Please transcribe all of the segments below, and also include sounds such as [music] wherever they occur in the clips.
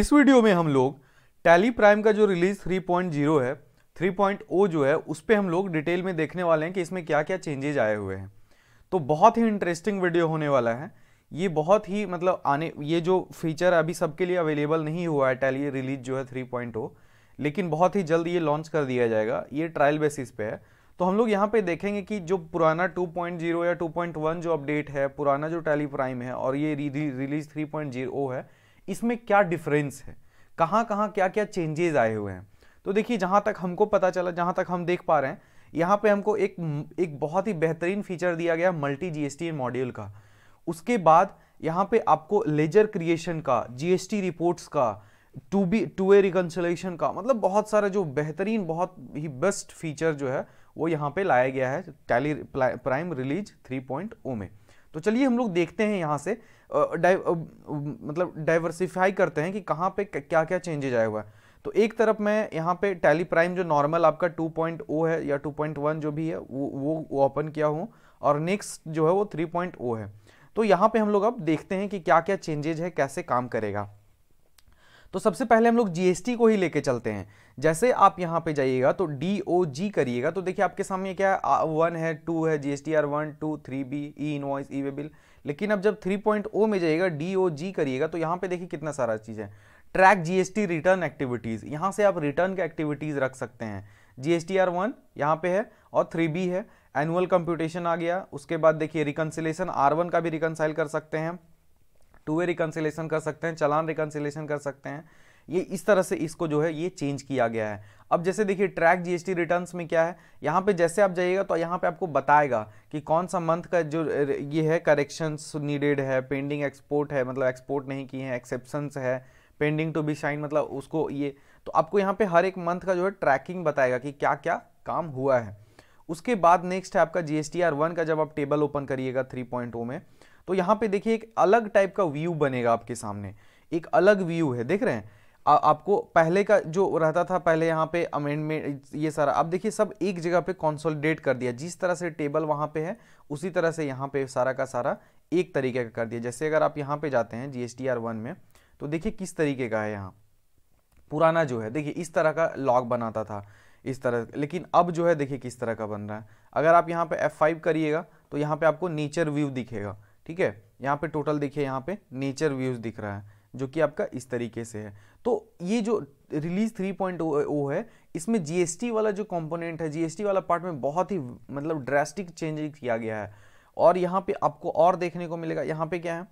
इस वीडियो में हम लोग टैली प्राइम का जो रिलीज 3.0 है 3.0 जो है उस पर हम लोग डिटेल में देखने वाले हैं कि इसमें क्या क्या चेंजेज आए हुए हैं तो बहुत ही इंटरेस्टिंग वीडियो होने वाला है ये बहुत ही मतलब आने ये जो फीचर अभी सबके लिए अवेलेबल नहीं हुआ है टैली रिलीज जो है 3.0 लेकिन बहुत ही जल्द ये लॉन्च कर दिया जाएगा ये ट्रायल बेसिस पे है तो हम लोग यहाँ पे देखेंगे कि जो पुराना 2.0 या 2.1 जो अपडेट है पुराना जो टैली प्राइम है और ये रिलीज 3.0 है इसमें क्या डिफरेंस है कहाँ कहाँ क्या क्या चेंजेज आए हुए हैं तो देखिए जहाँ तक हमको पता चला जहाँ तक हम देख पा रहे हैं यहाँ पे हमको एक एक बहुत ही बेहतरीन फीचर दिया गया मल्टी जीएसटी मॉड्यूल का उसके बाद यहाँ पे आपको लेजर क्रिएशन का जीएसटी रिपोर्ट्स का two B two A reconciliation का मतलब बहुत सारा जो बेहतरीन बहुत ही बेस्ट फीचर जो है वो यहाँ पे लाया गया है टैली प्राइम रिलीज 3.0 में तो चलिए हम लोग देखते हैं यहाँ से डाइव मतलब डाइवर्सिफाई करते हैं कि कहाँ पे क्या क्या चेंजेज आया हुआ है तो एक तरफ मैं यहाँ पे टैली प्राइम जो नॉर्मल आपका 2.0 है या 2.1 जो भी है वो वो ओपन किया हूँ और नेक्स्ट जो है वो 3.0 है तो यहाँ पे हम लोग अब देखते हैं कि क्या क्या चेंजेज है कैसे काम करेगा तो सबसे पहले हम लोग जीएसटी को ही लेके चलते हैं जैसे आप यहाँ पे जाइएगा तो डी ओ जी करिएगा तो देखिए आपके सामने क्या है वन है टू है G S T R one two three B E invoice E way bill लेकिन अब जब 3.0 में जाइएगा डी ओ जी करिएगा तो यहाँ पे देखिए कितना सारा चीज़ है ट्रैक जीएसटी रिटर्न एक्टिविटीज़ यहाँ से आप रिटर्न के एक्टिविटीज़ रख सकते हैं G S T R one यहाँ पे है और थ्री बी है एनुअल कंप्यूटेशन आ गया उसके बाद देखिए रिकन्सिलेशन आर वन का भी रिकनसाइल कर सकते हैं टू वे रिकन्सिलेशन कर सकते हैं चलान रिकन्सिलेशन कर सकते हैं ये इस तरह से इसको जो है ये चेंज किया गया है अब जैसे देखिए ट्रैक जीएसटी रिटर्न्स में क्या है यहाँ पे जैसे आप जाइएगा तो यहाँ पे आपको बताएगा कि कौन सा मंथ का जो ये है करेक्शंस नीडेड है पेंडिंग एक्सपोर्ट है मतलब एक्सपोर्ट नहीं किए हैं एक्सेप्शंस है पेंडिंग टू बी शाइन मतलब उसको ये तो आपको यहाँ पे हर एक मंथ का जो है ट्रैकिंग बताएगा कि क्या क्या काम हुआ है उसके बाद नेक्स्ट है आपका जी एस का जब आप टेबल ओपन करिएगा थ्री oh में तो यहाँ पे देखिए एक अलग टाइप का व्यू बनेगा आपके सामने एक अलग व्यू है देख रहे हैं आ, आपको पहले का जो रहता था पहले यहाँ पे अमेंडमेंट ये सारा अब देखिए सब एक जगह पे कॉन्सोलिडेट कर दिया जिस तरह से टेबल वहाँ पे है उसी तरह से यहाँ पे सारा का सारा एक तरीके का कर दिया जैसे अगर आप यहाँ पे जाते हैं जी एस वन में तो देखिए किस तरीके का है यहाँ पुराना जो है देखिए इस तरह का लॉग बनाता था इस तरह लेकिन अब जो है देखिए किस तरह का बन रहा है अगर आप यहाँ पर एफ करिएगा तो यहाँ पर आपको नेचर व्यू दिखेगा ठीक है यहाँ पे टोटल देखिए यहाँ पे नेचर व्यूज़ दिख रहा है जो कि आपका इस तरीके से है तो ये जो रिलीज 3.0 है इसमें जीएसटी वाला जो कंपोनेंट है जीएसटी वाला पार्ट में बहुत ही मतलब ड्रेस्टिक चेंज किया गया है और यहाँ पे आपको और देखने को मिलेगा यहाँ पे क्या है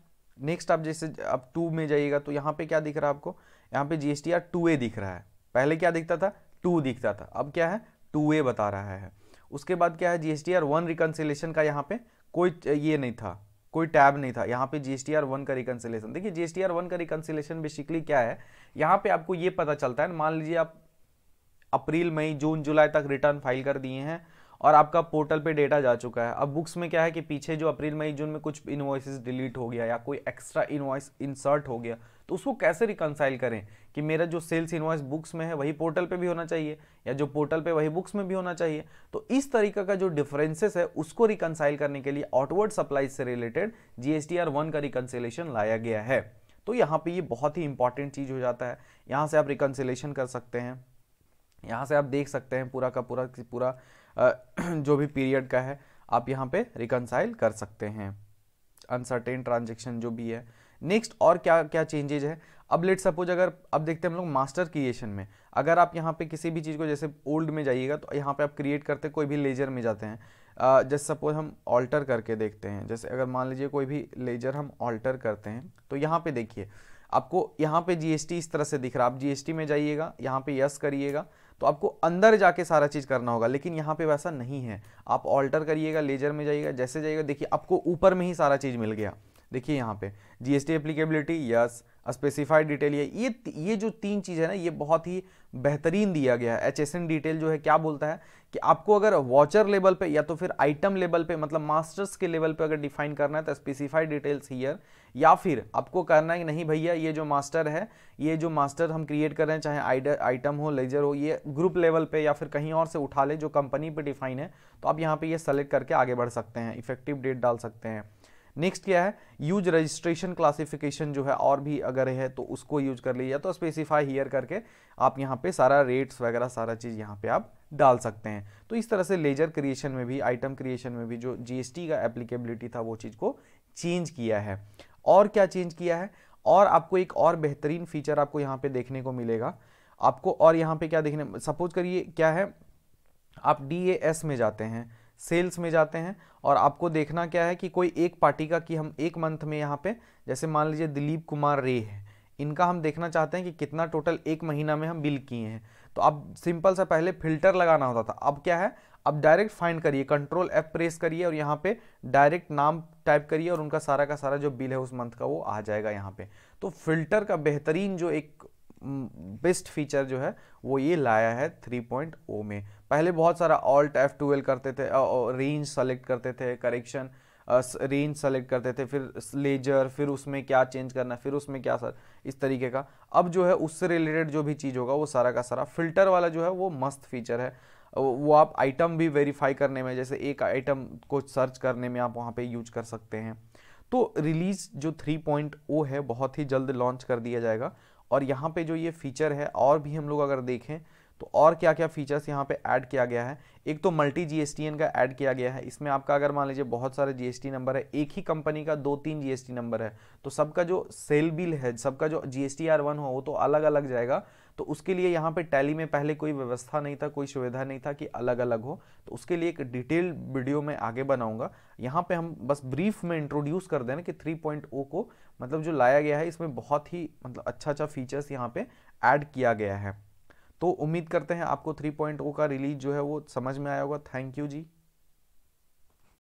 नेक्स्ट आप जैसे आप टू में जाइएगा तो यहाँ पे क्या दिख रहा है आपको यहाँ पे G S R two A दिख रहा है पहले क्या दिखता था टू दिखता था अब क्या है टू ए बता रहा है उसके बाद क्या है जी एस आर वन का यहाँ पे कोई ये नहीं था कोई टैब नहीं था यहाँ पे आर वन का रिकन्सिलेशन देखिए आर वन का रिकन्सिलेशन बेसिकली क्या है यहाँ पे आपको ये पता चलता है मान लीजिए आप अप्रैल मई जून जुलाई तक रिटर्न फाइल कर दिए हैं और आपका पोर्टल पे डेटा जा चुका है अब बुक्स में क्या है कि पीछे जो अप्रैल मई जून में कुछ इन्वॉइसेस डिलीट हो गया या कोई एक्स्ट्रा इन्वॉइस इंसर्ट हो गया तो उसको कैसे रिकनसाइल करें कि मेरा जो सेल्स इन्वॉइस बुक्स में है वही पोर्टल पे भी होना चाहिए या जो पोर्टल पे वही बुक्स में भी होना चाहिए तो इस तरीका का जो डिफरेंसेस है उसको रिकनसाइल करने के लिए आउटवर्ड सप्लाई से रिलेटेड जी वन का रिकनसिलेशन लाया गया है तो यहाँ पे ये बहुत ही इंपॉर्टेंट चीज़ हो जाता है यहाँ से आप रिकनसिलेशन कर सकते हैं यहाँ से आप देख सकते हैं पूरा का पूरा पूरा [clears throat] जो भी पीरियड का है आप यहाँ पे रिकनसाइल कर सकते हैं अनसर्टेन ट्रांजेक्शन जो भी है नेक्स्ट और क्या क्या चेंजेज है अब लेट सपोज अगर अब देखते हैं हम लोग मास्टर क्रिएशन में अगर आप यहाँ पे किसी भी चीज़ को जैसे ओल्ड में जाइएगा तो यहाँ पे आप क्रिएट करते कोई भी लेजर में जाते हैं जैसे सपोज हम ऑल्टर करके देखते हैं जैसे अगर मान लीजिए कोई भी लेजर हम ऑल्टर करते हैं तो यहाँ पे देखिए आपको यहाँ पे जीएसटी इस तरह से दिख रहा है आप जीएसटी में जाइएगा यहाँ पे यस करिएगा तो आपको अंदर जाके सारा चीज़ करना होगा लेकिन यहाँ पे वैसा नहीं है आप ऑल्टर करिएगा लेजर में जाइएगा जैसे जाइएगा देखिए आपको ऊपर में ही सारा चीज़ मिल गया देखिए यहाँ पे GST applicability yes specified detail ये ये ये जो तीन चीज़ है ना ये बहुत ही बेहतरीन दिया गया है एच डिटेल जो है क्या बोलता है कि आपको अगर वॉचर लेवल पे या तो फिर आइटम लेवल पे मतलब मास्टर्स के लेवल पे अगर डिफाइन करना है तो स्पेसिफाइड डिटेल्स हीयर या फिर आपको करना है कि नहीं भैया ये जो मास्टर है ये जो मास्टर हम क्रिएट कर रहे हैं चाहे आइटम हो लेजर हो ये ग्रुप लेवल पे या फिर कहीं और से उठा ले जो कंपनी पर डिफाइन है तो आप यहाँ पर ये सेलेक्ट करके आगे बढ़ सकते हैं इफेक्टिव डेट डाल सकते हैं नेक्स्ट क्या है यूज रजिस्ट्रेशन क्लासिफिकेशन जो है और भी अगर है तो उसको यूज कर लीजिए तो स्पेसिफाई हियर करके आप यहाँ पे सारा रेट्स वगैरह सारा चीज़ यहाँ पे आप डाल सकते हैं तो इस तरह से लेजर क्रिएशन में भी आइटम क्रिएशन में भी जो जी का एप्लीकेबिलिटी था वो चीज़ को चेंज किया है और क्या चेंज किया है और आपको एक और बेहतरीन फीचर आपको यहाँ पे देखने को मिलेगा आपको और यहाँ पे क्या देखने सपोज करिए क्या है आप डी में जाते हैं सेल्स में जाते हैं और आपको देखना क्या है कि कोई एक पार्टी का कि हम एक मंथ में यहाँ पे जैसे मान लीजिए दिलीप कुमार रे है इनका हम देखना चाहते हैं कि कितना टोटल एक महीना में हम बिल किए हैं तो अब सिंपल सा पहले फिल्टर लगाना होता था अब क्या है अब डायरेक्ट फाइंड करिए कंट्रोल एफ प्रेस करिए और यहाँ पे डायरेक्ट नाम टाइप करिए और उनका सारा का सारा जो बिल है उस मंथ का वो आ जाएगा यहाँ पे तो फिल्टर का बेहतरीन जो एक बेस्ट फीचर जो है वो ये लाया है 3.0 में पहले बहुत सारा ऑल्ट एफ टूवेल्व करते थे रेंज सेलेक्ट करते थे करेक्शन रेंज सेलेक्ट करते थे फिर लेजर फिर उसमें क्या चेंज करना फिर उसमें क्या सर इस तरीके का अब जो है उससे रिलेटेड जो भी चीज़ होगा वो सारा का सारा फिल्टर वाला जो है वो मस्त फीचर है वो आप आइटम भी वेरीफाई करने में जैसे एक आइटम को सर्च करने में आप वहाँ पे यूज कर सकते हैं तो रिलीज़ जो 3.0 है बहुत ही जल्द लॉन्च कर दिया जाएगा और यहाँ पे जो ये फीचर है और भी हम लोग अगर देखें तो और क्या क्या फीचर्स यहाँ पे ऐड किया गया है एक तो मल्टी जीएसटीएन का ऐड किया गया है इसमें आपका अगर मान लीजिए बहुत सारे जीएसटी नंबर है एक ही कंपनी का दो तीन जीएसटी नंबर है तो सबका जो सेल बिल है सबका जो जीएसटी आर वन हो वो तो अलग अलग जाएगा तो उसके लिए यहाँ पे टैली में पहले कोई व्यवस्था नहीं था कोई सुविधा नहीं था कि अलग अलग हो तो उसके लिए एक डिटेल वीडियो में आगे बनाऊंगा यहाँ पे हम बस ब्रीफ में इंट्रोड्यूस कर देना कि 3.0 को मतलब जो लाया गया है इसमें बहुत ही मतलब अच्छा अच्छा फीचर्स यहाँ पे ऐड किया गया है तो उम्मीद करते हैं आपको थ्री ओ oh का रिलीज जो है वो समझ में आया होगा थैंक यू जी